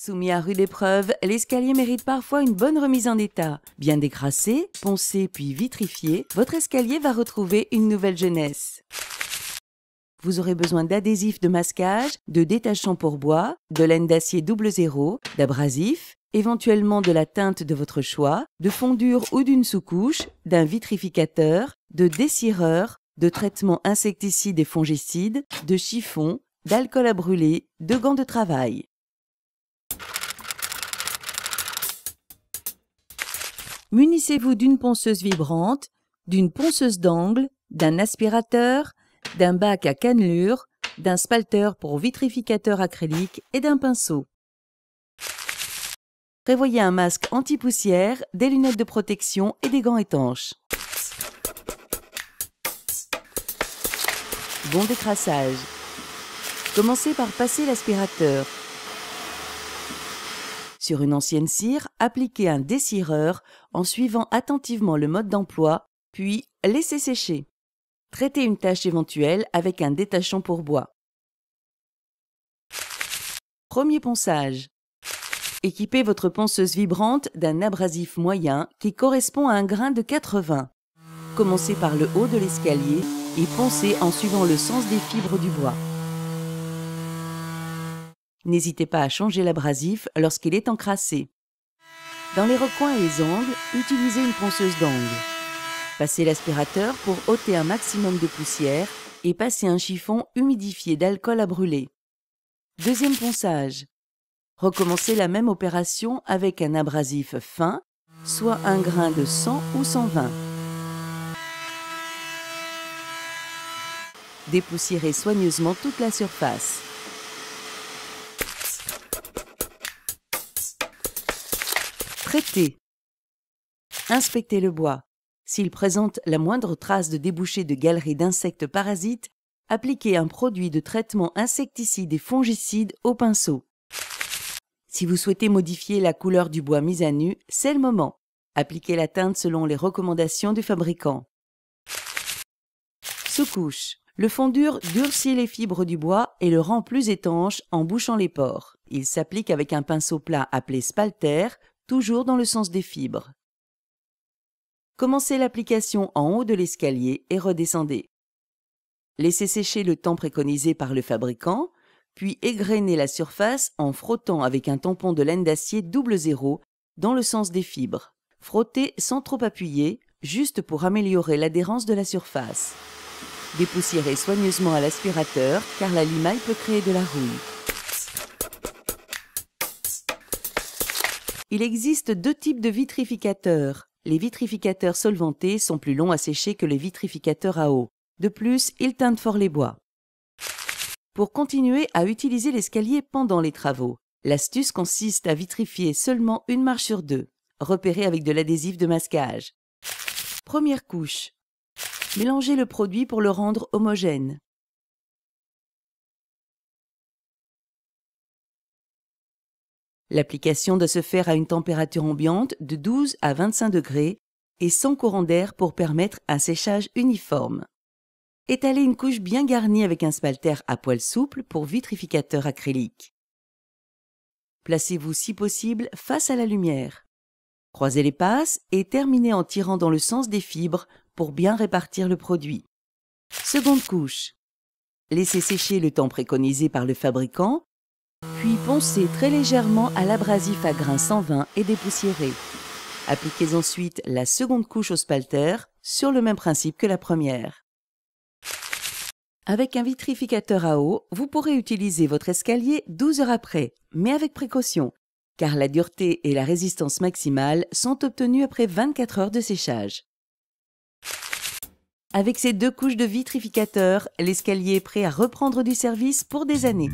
Soumis à rude épreuve, l'escalier mérite parfois une bonne remise en état. Bien décrassé, poncé puis vitrifié, votre escalier va retrouver une nouvelle jeunesse. Vous aurez besoin d'adhésifs de masquage, de détachants pour bois, de laine d'acier double zéro, d'abrasifs, éventuellement de la teinte de votre choix, de fondure ou d'une sous-couche, d'un vitrificateur, de dessireur, de traitement insecticide et fongicides, de chiffons, d'alcool à brûler, de gants de travail. munissez-vous d'une ponceuse vibrante, d'une ponceuse d'angle, d'un aspirateur, d'un bac à cannelure, d'un spalter pour vitrificateur acrylique et d'un pinceau. Prévoyez un masque anti-poussière, des lunettes de protection et des gants étanches. Bon décrassage. Commencez par passer l'aspirateur sur une ancienne cire, appliquez un dessireur en suivant attentivement le mode d'emploi, puis laissez sécher. Traitez une tâche éventuelle avec un détachant pour bois. Premier ponçage. Équipez votre ponceuse vibrante d'un abrasif moyen qui correspond à un grain de 80. Commencez par le haut de l'escalier et poncez en suivant le sens des fibres du bois. N'hésitez pas à changer l'abrasif lorsqu'il est encrassé. Dans les recoins et les angles, utilisez une ponceuse d'angle. Passez l'aspirateur pour ôter un maximum de poussière et passez un chiffon humidifié d'alcool à brûler. Deuxième ponçage. Recommencez la même opération avec un abrasif fin, soit un grain de 100 ou 120. Dépoussiérez soigneusement toute la surface. Inspectez le bois. S'il présente la moindre trace de débouché de galeries d'insectes parasites, appliquez un produit de traitement insecticide et fongicide au pinceau. Si vous souhaitez modifier la couleur du bois mis à nu, c'est le moment. Appliquez la teinte selon les recommandations du fabricant. Sous-couche. Le fond dur durcit les fibres du bois et le rend plus étanche en bouchant les pores. Il s'applique avec un pinceau plat appelé spalter, toujours dans le sens des fibres. Commencez l'application en haut de l'escalier et redescendez. Laissez sécher le temps préconisé par le fabricant, puis égrenez la surface en frottant avec un tampon de laine d'acier double zéro dans le sens des fibres. Frottez sans trop appuyer, juste pour améliorer l'adhérence de la surface. Dépoussiérez soigneusement à l'aspirateur car la limaille peut créer de la rouille. Il existe deux types de vitrificateurs. Les vitrificateurs solvantés sont plus longs à sécher que les vitrificateurs à eau. De plus, ils teintent fort les bois. Pour continuer à utiliser l'escalier pendant les travaux, l'astuce consiste à vitrifier seulement une marche sur deux, repérée avec de l'adhésif de masquage. Première couche. Mélangez le produit pour le rendre homogène. L'application doit se faire à une température ambiante de 12 à 25 degrés et sans courant d'air pour permettre un séchage uniforme. Étalez une couche bien garnie avec un spalter à poils souple pour vitrificateur acrylique. Placez-vous si possible face à la lumière. Croisez les passes et terminez en tirant dans le sens des fibres pour bien répartir le produit. Seconde couche. Laissez sécher le temps préconisé par le fabricant puis poncez très légèrement à l'abrasif à grains 120 et dépoussiérez. Appliquez ensuite la seconde couche au spalter sur le même principe que la première. Avec un vitrificateur à eau, vous pourrez utiliser votre escalier 12 heures après, mais avec précaution, car la dureté et la résistance maximale sont obtenues après 24 heures de séchage. Avec ces deux couches de vitrificateur, l'escalier est prêt à reprendre du service pour des années.